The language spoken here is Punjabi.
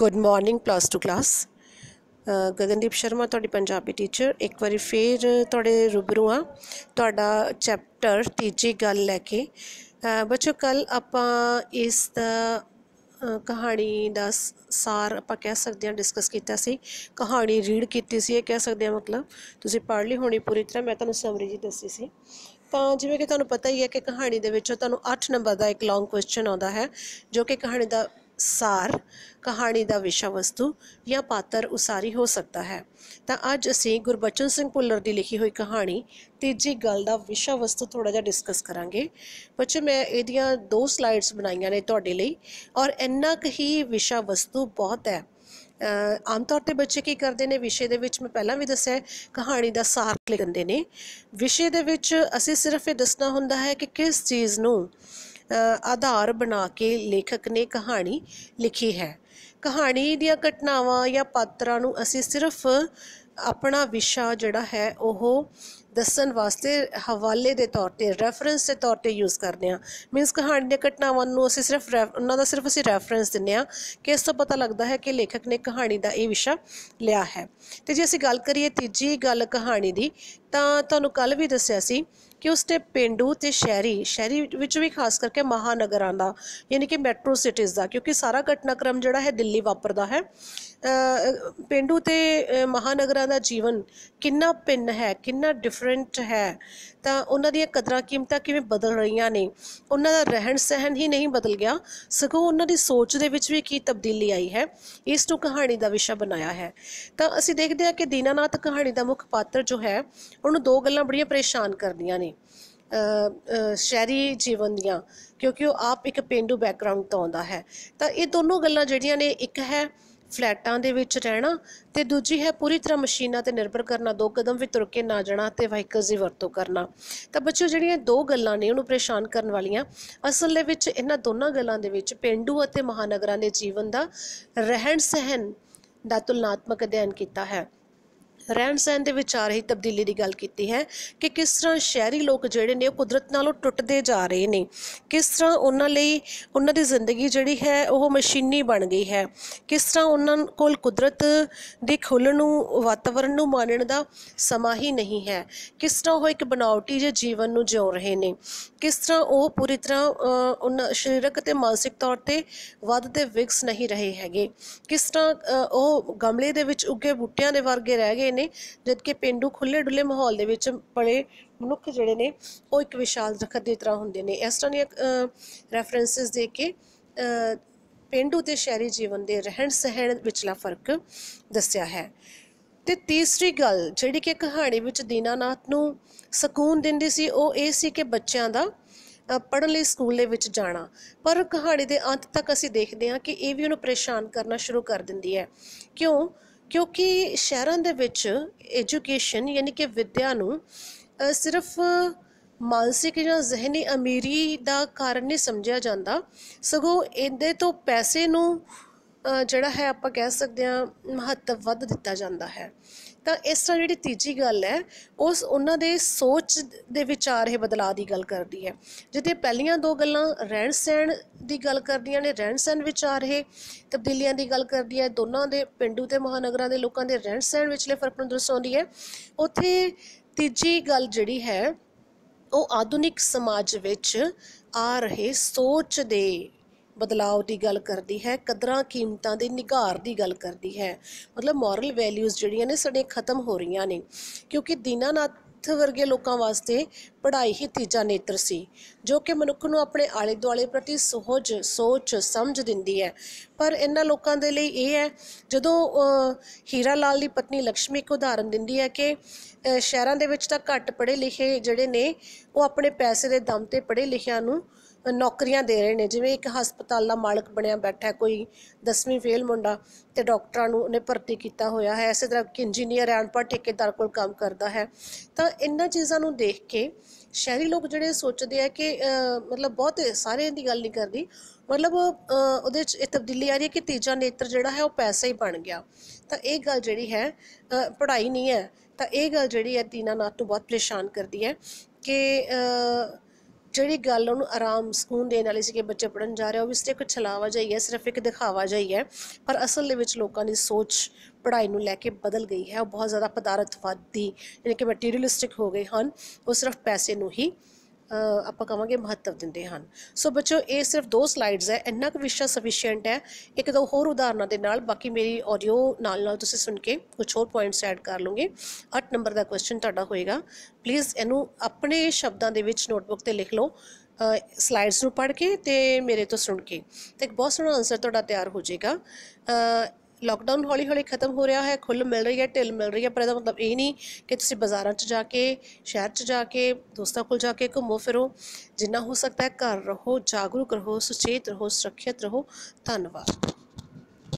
good morning plus 2 class Gagandeep Sharma ਤੁਹਾਡੀ ਪੰਜਾਬੀ ਟੀਚਰ ਇੱਕ ਵਾਰੀ ਫੇਰ ਤੁਹਾਡੇ ਰੂਬਰੂ ਆ ਤੁਹਾਡਾ ਚੈਪਟਰ ਤੀਜੀ ਗੱਲ ਲੈ ਕੇ ਬੱਚੋ ਕੱਲ ਆਪਾਂ ਇਸ ਦਾ ਕਹਾਣੀ ਦਾ ਸਾਰ ਆਪਾਂ ਕਹਿ ਸਕਦੇ ਹਾਂ ਡਿਸਕਸ ਕੀਤਾ ਸੀ ਕਹਾਣੀ ਰੀਡ ਕੀਤੀ ਸੀ ਇਹ ਕਹਿ ਸਕਦੇ ਆ ਮਤਲਬ ਤੁਸੀਂ ਪੜ੍ਹ ਲਈ ਹੋਣੀ ਪੂਰੀ ਤਰ੍ਹਾਂ ਮੈਂ ਤੁਹਾਨੂੰ ਸਮਰੀ ਜੀ ਦੱਸੀ ਸੀ ਤਾਂ ਜਿਵੇਂ ਕਿ ਤੁਹਾਨੂੰ ਪਤਾ ਹੀ ਹੈ ਕਿ ਕਹਾਣੀ ਦੇ ਵਿੱਚੋਂ ਤੁਹਾਨੂੰ 8 ਨੰਬਰ ਦਾ ਇੱਕ ਲੌਂਗ ਕੁਐਸਚਨ ਆਉਂਦਾ ਹੈ ਜੋ ਕਿ ਕਹਾਣੀ ਦਾ ਸਾਰ ਕਹਾਣੀ ਦਾ ਵਿਸ਼ਾ ਵਸਤੂ ਜਾਂ ਪਾਤਰ ਉਸਾਰੀ ਹੋ ਸਕਦਾ ਹੈ ਤਾਂ ਅੱਜ ਅਸੀਂ ਗੁਰਬਚਨ ਸਿੰਘ ਭੁੱਲਰ ਦੀ ਲਿਖੀ ਹੋਈ ਕਹਾਣੀ ਤੀਜੀ ਗੱਲ ਦਾ ਵਿਸ਼ਾ ਵਸਤੂ ਥੋੜਾ ਜਿਹਾ ਡਿਸਕਸ ਕਰਾਂਗੇ ਬੱਚੇ ਮੈਂ ਇਹਦੀਆਂ ਦੋ ਸਲਾਈਡਸ ਬਣਾਈਆਂ ਨੇ ਤੁਹਾਡੇ ਲਈ ਔਰ ਇੰਨਾ ਕੁ ਹੀ ਵਿਸ਼ਾ ਵਸਤੂ ਬਹੁਤ ਹੈ ਆਮ ਤੌਰ ਤੇ ਬੱਚੇ ਕੀ ਕਰਦੇ ਨੇ ਵਿਸ਼ੇ ਦੇ ਵਿੱਚ ਮੈਂ ਪਹਿਲਾਂ ਵੀ ਦੱਸਿਆ ਕਹਾਣੀ ਦਾ ਸਾਰ ਲਿਖਦੇ ਨੇ ਵਿਸ਼ੇ ਦੇ ਵਿੱਚ ਅਸੀਂ ਸਿਰਫ ਇਹ ਦੱਸਣਾ ਹੁੰਦਾ ਹੈ ਕਿ ਕਿਸ ਚੀਜ਼ ਨੂੰ ਆਧਾਰ ਬਣਾ ਕੇ ਲੇਖਕ ਨੇ ਕਹਾਣੀ ਲਿਖੀ ਹੈ ਕਹਾਣੀ ਦੀਆਂ ਘਟਨਾਵਾਂ ਜਾਂ ਪਾਤਰਾਂ ਨੂੰ ਅਸੀਂ ਸਿਰਫ ਆਪਣਾ ਵਿਸ਼ਾ ਜਿਹੜਾ ਹੈ ਉਹ ਦੱਸਣ ਵਾਸਤੇ ਹਵਾਲੇ ਦੇ ਤੌਰ ਤੇ ਰੈਫਰੈਂਸ ਦੇ ਤੌਰ ਤੇ ਯੂਜ਼ ਕਰਦੇ ਆ ਮੀਨਸ ਕਹਾਣੀ ਦੀਆਂ ਘਟਨਾਵਾਂ ਨੂੰ ਅਸੀਂ ਸਿਰਫ ਉਹਨਾਂ ਦਾ ਸਿਰਫ ਅਸੀਂ ਰੈਫਰੈਂਸ ਦਿੰਨੇ ਆ ਕਿ ਇਸ ਤੋਂ ਪਤਾ ਲੱਗਦਾ ਹੈ ਕਿ ਲੇਖਕ ਨੇ ਕਹਾਣੀ ਦਾ ਇਹ ਵਿਸ਼ਾ ਲਿਆ ਹੈ ਤੇ ਜੇ ਅਸੀਂ ਗੱਲ ਕਰੀਏ ਤੀਜੀ ਗੱਲ ਕਹਾਣੀ ਦੀ ਤਾਂ ਤੁਹਾਨੂੰ ਕੱਲ ਵੀ ਦੱਸਿਆ ਸੀ ਕਿ ਉਸ ਤੇ ਪਿੰਡੂ ਤੇ ਸ਼ਹਿਰੀ ਸ਼ਹਿਰੀ ਵਿੱਚ ਵੀ ਖਾਸ ਕਰਕੇ ਮਹਾਨਗਰਾਂ ਦਾ ਯਾਨੀ ਕਿ ਮੈਟਰੋ ਸਿਟੀਜ਼ ਦਾ ਕਿਉਂਕਿ ਸਾਰਾ ਘਟਨਾਕ੍ਰਮ ਜਿਹੜਾ ਹੈ ਦਿੱਲੀ ਵਾਪਰਦਾ ਹੈ ਪਿੰਡੂ ਤੇ ਮਹਾਨਗਰਾਂ ਦਾ ਜੀਵਨ ਕਿੰਨਾ ਪਿੰਨ ਹੈ ਕਿੰਨਾ ਡਿਫਰੈਂਟ ਹੈ ਤਾਂ ਉਹਨਾਂ ਦੀਆਂ ਕਦਰਾਂ ਕੀਮਤਾਂ ਕਿਵੇਂ ਬਦਲ ਰਹੀਆਂ ਨੇ ਉਹਨਾਂ ਦਾ ਰਹਿਣ ਸਹਿਣ ਹੀ ਨਹੀਂ ਬਦਲ ਗਿਆ ਸਗੋਂ ਉਹਨਾਂ ਦੀ ਸੋਚ ਦੇ ਵਿੱਚ ਵੀ ਕੀ ਤਬਦੀਲੀ ਆਈ ਹੈ ਇਸ ਨੂੰ ਕਹਾਣੀ ਦਾ ਵਿਸ਼ਾ ਬਣਾਇਆ ਹੈ ਤਾਂ ਅਸੀਂ ਦੇਖਦੇ ਹਾਂ ਕਿ ਦੀਨਾਨਾਥ ਕਹਾਣੀ ਦਾ ਮੁੱਖ ਪਾਤਰ ਜੋ ਹੈ ਉਹਨੂੰ ਦੋ ਗੱਲਾਂ ਬੜੀਆਂ ਪਰੇਸ਼ਾਨ ਕਰਦੀਆਂ ਨੇ ਸ਼ਹਿਰੀ ਜੀਵਨ ਦੀਆਂ ਕਿਉਂਕਿ ਉਹ ਆਪ ਇੱਕ ਪਿੰਡੂ ਬੈਕਗ੍ਰਾਉਂਡ ਤੋਂ ਆਉਂਦਾ ਹੈ ਤਾਂ ਇਹ ਦੋਨੋਂ ਗੱਲਾਂ ਜਿਹੜੀਆਂ ਨੇ ਇੱਕ ਹੈ ਫਲੈਟਾਂ ਦੇ ਵਿੱਚ ਰਹਿਣਾ ਤੇ ਦੂਜੀ ਹੈ ਪੂਰੀ ਤਰ੍ਹਾਂ ਮਸ਼ੀਨਾਂ ਤੇ ਨਿਰਭਰ ਕਰਨਾ ਦੋ ਕਦਮ ਵੀ ਤੁਰ ਕੇ ਨਾ ਜਾਣਾ ਤੇ ਵਹੀਕਲਸ ਦੀ ਵਰਤੋਂ ਕਰਨਾ ਤਾਂ ਬੱਚੋ ਜਿਹੜੀਆਂ ਦੋ ਗੱਲਾਂ ਨੇ ਉਹਨੂੰ ਪਰੇਸ਼ਾਨ ਕਰਨ ਵਾਲੀਆਂ ਅਸਲ ਦੇ ਵਿੱਚ ਇਹਨਾਂ ਦੋਨਾਂ ਗੱਲਾਂ ਦੇ ਵਿੱਚ ਪਿੰਡੂ ਅਤੇ ਮਹਾਨਗਰਾਂ ਦੇ ਜੀਵਨ ਦਾ ਰਹਿਣ ਸਹਿਣ ਦਾ ਤੁਲਨਾਤਮਕ ਅਧਿਐਨ ਕੀਤਾ ਹੈ ਰਹਿਣ ਸਹਿਣ ਦੇ ਵਿਚਾਰ ਹੀ ਤਬਦੀਲੀ ਦੀ ਗੱਲ ਕੀਤੀ ਹੈ ਕਿ ਕਿਸ ਤਰ੍ਹਾਂ ਸ਼ਹਿਰੀ ਲੋਕ ਜਿਹੜੇ ਨੇ ਉਹ ਕੁਦਰਤ ਨਾਲੋਂ ਟੁੱਟਦੇ ਜਾ ਰਹੇ ਨੇ ਕਿਸ ਤਰ੍ਹਾਂ ਉਹਨਾਂ ਲਈ ਉਹਨਾਂ ਦੀ ਜ਼ਿੰਦਗੀ ਜਿਹੜੀ ਹੈ ਉਹ ਮਸ਼ੀਨੀ ਬਣ ਗਈ ਹੈ ਕਿਸ ਤਰ੍ਹਾਂ ਉਹਨਾਂ ਕੋਲ ਕੁਦਰਤ ਦੇ ਖੁੱਲਣ ਨੂੰ ਵਾਤਾਵਰਣ ਨੂੰ ਮਾਣਨ ਦਾ ਸਮਾਂ ਹੀ ਨਹੀਂ ਹੈ ਕਿਸ ਤਰ੍ਹਾਂ ਉਹ ਇੱਕ ਬਨਾਵਟੀ ਜਿਹੇ ਜੀਵਨ ਨੂੰ ਜਿਉ ਰਹੇ ਨੇ ਕਿਸ ਤਰ੍ਹਾਂ ਉਹ ਪੂਰੀ ਤਰ੍ਹਾਂ ਉਹਨਾਂ ਸਰੀਰਕ ਤੇ ਮਾਨਸਿਕ ਤੌਰ ਤੇ ਵੱਧਦੇ ਵਿਕਸ ਨਹੀਂ ਰਹੇ ਹੈਗੇ ਕਿਸ ਤਰ੍ਹਾਂ ਉਹ ਗਮਲੇ ਦੇ ਵਿੱਚ ਉੱਗੇ ਬੂਟਿਆਂ ਦੇ ਵਰਗੇ ਰਹਿ ਗਏ ਨੇ ਜਦਕਿ ਪਿੰਡੂ ਖੁੱਲੇ ਡੁੱਲੇ ਮਾਹੌਲ ਦੇ ਵਿੱਚ ਪਲੇ ਮਨੁੱਖ ਜਿਹੜੇ ਨੇ ਉਹ ਇੱਕ ਵਿਸ਼ਾਲ ਦਰਖਤ ਦੀ ਤਰ੍ਹਾਂ ਹੁੰਦੇ ਨੇ ਇਸ ਤਰ੍ਹਾਂ ਦੀਆਂ ਰੈਫਰੈਂਸਸ ਦੇ ਕੇ ਪਿੰਡੂ ਤੇ ਸ਼ਹਿਰੀ ਜੀਵਨ ਦੇ ਰਹਿਣ ਸਹਿਣ ਵਿਚਲਾ ਫਰਕ ਦੱਸਿਆ ਹੈ ਤੇ ਤੀਸਰੀ ਗੱਲ ਜਿਹੜੀ ਕਿ ਕਹਾਣੀ ਵਿੱਚ ਦੀਨਾਨਾਥ ਨੂੰ ਸਕੂਨ ਦਿੰਦੀ ਸੀ ਉਹ ਇਹ ਸੀ ਕਿ ਬੱਚਿਆਂ ਦਾ ਪੜਨ ਲਈ ਸਕੂਲ ਦੇ ਵਿੱਚ ਜਾਣਾ ਪਰ ਕਹਾਣੀ ਦੇ ਅੰਤ ਤੱਕ ਅਸੀਂ ਦੇਖਦੇ ਹਾਂ ਕਿ ਇਹ ਵੀ ਉਹਨੂੰ ਪਰੇਸ਼ਾਨ ਕਰਨਾ ਸ਼ੁਰੂ ਕਰ ਦਿੰਦੀ ਹੈ ਕਿਉਂ ਕਿਉਂਕਿ ਸ਼ਹਿਰਾਂ ਦੇ ਵਿੱਚ ਐਜੂਕੇਸ਼ਨ ਯਾਨੀ ਕਿ ਵਿਦਿਆ ਨੂੰ ਸਿਰਫ ਮਾਨਸਿਕ ਜਾਂ ਜ਼ਿਹਨੀ ਅਮੀਰੀ ਦਾ ਕਾਰਨ ਨਹੀਂ ਸਮਝਿਆ ਜਾਂਦਾ ਸਗੋਂ ਇਹਦੇ ਤੋਂ ਪੈਸੇ ਨੂੰ ਜਿਹੜਾ ਹੈ ਆਪਾਂ ਕਹਿ ਸਕਦੇ ਹਾਂ ਮਹੱਤਵ ਵੱਧ ਦਿੱਤਾ ਜਾਂਦਾ ਹੈ ਤਾਂ ਇਸ ਤਰ੍ਹਾਂ ਜਿਹੜੀ ਤੀਜੀ ਗੱਲ ਹੈ ਉਸ ਉਹਨਾਂ ਦੇ ਸੋਚ ਦੇ ਵਿਚਾਰ ਇਹ ਬਦਲਾਅ ਦੀ ਗੱਲ ਕਰਦੀ ਹੈ ਜਿੱਥੇ ਪਹਿਲੀਆਂ ਦੋ ਗੱਲਾਂ ਰਹਿਣ ਸਹਿਣ ਦੀ ਗੱਲ ਕਰਦੀਆਂ ਨੇ ਰਹਿਣ ਸਹਿਣ ਵਿਚਾਰ ਇਹ ਤਬਦੀਲੀਆਂ ਦੀ ਗੱਲ ਕਰਦੀ ਹੈ ਦੋਨਾਂ ਦੇ ਪਿੰਡੂ ਤੇ ਮਹਾਨਗਰਾਂ ਦੇ ਲੋਕਾਂ ਦੇ ਰਹਿਣ ਸਹਿਣ ਵਿਚਲੇ ਫਰਕ ਨੂੰ ਦਰਸਾਉਂਦੀ ਹੈ ਉੱਥੇ ਤੀਜੀ ਗੱਲ ਜਿਹੜੀ ਹੈ ਉਹ ਆਧੁਨਿਕ ਸਮਾਜ ਵਿੱਚ ਆ ਰਹੇ ਸੋਚ ਦੇ ਬਦਲਾਅ ਦੀ ਗੱਲ ਕਰਦੀ ਹੈ ਕਦਰਾਂ ਕੀਮਤਾਂ ਦੇ ਨਿਗਾਰ ਦੀ ਗੱਲ ਕਰਦੀ ਹੈ ਮਤਲਬ ਮੋਰਲ ਵੈਲਿਊਜ਼ ਜਿਹੜੀਆਂ ਨੇ ਸਾਡੇ ਖਤਮ ਹੋ ਰਹੀਆਂ ਨੇ ਕਿਉਂਕਿ ਦੀਨਾਨਾਥ ਸਿੱਖ ਵਰਗੇ ਲੋਕਾਂ ਵਾਸਤੇ ਪੜ੍ਹਾਈ ਹੀ ਤੀਜਾ ਨੇਤਰ ਸੀ ਜੋ ਕਿ ਮਨੁੱਖ ਨੂੰ ਆਪਣੇ ਆਲੇ ਦੁਆਲੇ ਪ੍ਰਤੀ ਸੋਚ ਸੋਚ ਸਮਝ ਦਿੰਦੀ ਹੈ ਪਰ ਇਹਨਾਂ ਲੋਕਾਂ ਦੇ ਲਈ ਇਹ ਹੈ ਜਦੋਂ ਹੀਰਾ ਲਾਲ ਦੀ ਪਤਨੀ ਲక్ష్ਮੀ ਇੱਕ ਉਦਾਹਰਨ ਦਿੰਦੀ ਹੈ ਕਿ ਸ਼ਹਿਰਾਂ ਦੇ ਵਿੱਚ ਤਾਂ ਘੱਟ ਪੜ੍ਹੇ ਲਿਖੇ ਜਿਹੜੇ ਨੇ ਉਹ ਆਪਣੇ ਪੈਸੇ ਦੇ ਦਮ ਤੇ ਪੜ੍ਹੇ ਲਿਖਿਆਂ ਨੂੰ ਨੌਕਰੀਆਂ ਦੇ ਰਹੇ ਨੇ ਜਿਵੇਂ ਇੱਕ ਹਸਪਤਾਲ ਦਾ ਮਾਲਕ ਬਣਿਆ ਬੈਠਾ ਕੋਈ 10ਵੀਂ ਫੇਲ ਮੁੰਡਾ ਤੇ ਡਾਕਟਰਾਂ ਨੂੰ ਉਹਨੇ ਭਰਤੀ ਕੀਤਾ ਹੋਇਆ ਹੈ ਐਸੇ ਤਰ੍ਹਾਂ ਕਿ ਇੰਜੀਨੀਅਰ ਐਂਡ ਪਰ ਠੇਕੇਦਾਰ ਕੋਲ ਕੰਮ ਕਰਦਾ ਹੈ ਤਾਂ ਇੰਨਾਂ ਚੀਜ਼ਾਂ ਨੂੰ ਦੇਖ ਕੇ ਸ਼ਹਿਰੀ ਲੋਕ ਜਿਹੜੇ ਸੋਚਦੇ ਆ ਕਿ ਮਤਲਬ ਬਹੁਤ ਸਾਰੇ ਦੀ ਗੱਲ ਨਹੀਂ ਕਰਦੀ ਮਤਲਬ ਉਹਦੇ ਚ ਇਹ ਤਬਦੀਲੀ ਆ ਰਹੀ ਹੈ ਕਿ ਤੀਜਾ ਨੇਤਰ ਜਿਹੜਾ ਹੈ ਉਹ ਪੈਸਾ ਹੀ ਬਣ ਗਿਆ ਤਾਂ ਇਹ ਗੱਲ ਜਿਹੜੀ ਹੈ ਪੜ੍ਹਾਈ ਨਹੀਂ ਹੈ ਤਾਂ ਇਹ ਗੱਲ ਜਿਹੜੀ ਹੈ ਦੀਨਾਨਾਥ ਨੂੰ ਬਹੁਤ ਪਰੇਸ਼ਾਨ ਕਰਦੀ ਹੈ ਕਿ ਜਿਹੜੀ ਗੱਲ ਉਹਨੂੰ ਆਰਾਮ ਸਕੂਨ ਦੇਣ ਵਾਲੀ ਸੀ ਕਿ ਬੱਚੇ ਪੜਨ ਜਾ ਰਹੇ ਉਹ ਵੀ ਸਿਰਫ ਇੱਕ ਛਲਾਵਾ ਜਾਈ ਹੈ ਸਿਰਫ ਇੱਕ ਦਿਖਾਵਾ ਜਾਈ ਹੈ ਪਰ ਅਸਲ ਦੇ ਵਿੱਚ ਲੋਕਾਂ ਦੀ ਸੋਚ ਪੜਾਈ ਨੂੰ ਲੈ ਕੇ ਬਦਲ ਗਈ ਹੈ ਉਹ ਬਹੁਤ ਜ਼ਿਆਦਾ ਪਦਾਰਥਵਾਦੀ ਯਾਨੀ ਕਿ ਮਟੀਰੀਅਲਿਸਟਿਕ ਹੋ ਗਏ ਹਨ ਉਹ ਸਿਰਫ ਪੈਸੇ ਨੂੰ ਹੀ ਆਪਾਂ ਕਵਾਂਗੇ ਮਹੱਤਵ ਦਿੰਦੇ ਹਨ ਸੋ ਬੱਚੋ ਇਹ ਸਿਰਫ ਦੋ ਸਲਾਈਡਸ ਹੈ ਇੰਨਾ ਕੁ ਵਿਸ਼ਾ ਸਫੀਸ਼ੀਐਂਟ ਹੈ ਇੱਕ ਦੋ ਹੋਰ ਉਦਾਹਰਨਾਂ ਦੇ ਨਾਲ ਬਾਕੀ ਮੇਰੀ ਆਡੀਓ ਨਾਲ ਨਾਲ ਤੁਸੀਂ ਸੁਣ ਕੇ ਕੁਝ ਹੋਰ ਪੁਆਇੰਟਸ ਐਡ ਕਰ ਲਓਗੇ 8 ਨੰਬਰ ਦਾ ਕੁਐਸਚਨ ਤੁਹਾਡਾ ਹੋਏਗਾ ਪਲੀਜ਼ ਇਹਨੂੰ ਆਪਣੇ ਸ਼ਬਦਾਂ ਦੇ ਵਿੱਚ ਨੋਟਬੁੱਕ ਤੇ ਲਿਖ ਲਓ ਸਲਾਈਡਸ ਨੂੰ ਪੜ੍ਹ ਕੇ ਤੇ ਮੇਰੇ ਤੋਂ ਸੁਣ ਕੇ ਤੇ ਇੱਕ ਬਹੁਤ ਸੋਹਣਾ ਆਨਸਰ ਤੁਹਾਡਾ ਤਿਆਰ ਹੋ ਜਾਏਗਾ ਲਾਕਡਾਊਨ ਹੌਲੀ-ਹੌਲੀ ਖਤਮ ਹੋ ਰਿਹਾ ਹੈ ਖੁੱਲ ਮਿਲ ਰਹੀ ਹੈ ਢਿਲ ਮਿਲ ਰਹੀ ਹੈ ਪਰ ਇਹਦਾ ਮਤਲਬ ਇਹ ਨਹੀਂ ਕਿ ਤੁਸੀਂ ਬਾਜ਼ਾਰਾਂ 'ਚ ਜਾ ਕੇ ਸ਼ਹਿਰ 'ਚ ਜਾ ਕੇ ਦੋਸਤਾਂ ਕੋਲ ਜਾ ਕੇ ਘੁੰਮੋ ਫਿਰੋ ਜਿੰਨਾ ਹੋ ਸਕਦਾ ਹੈ ਘਰ ਰਹੋ ਜਾਗਰੂਕ ਰਹੋ ਸੁਚੇਤ ਰਹੋ ਸੁਰੱਖਿਅਤ ਰਹੋ ਧੰਨਵਾਦ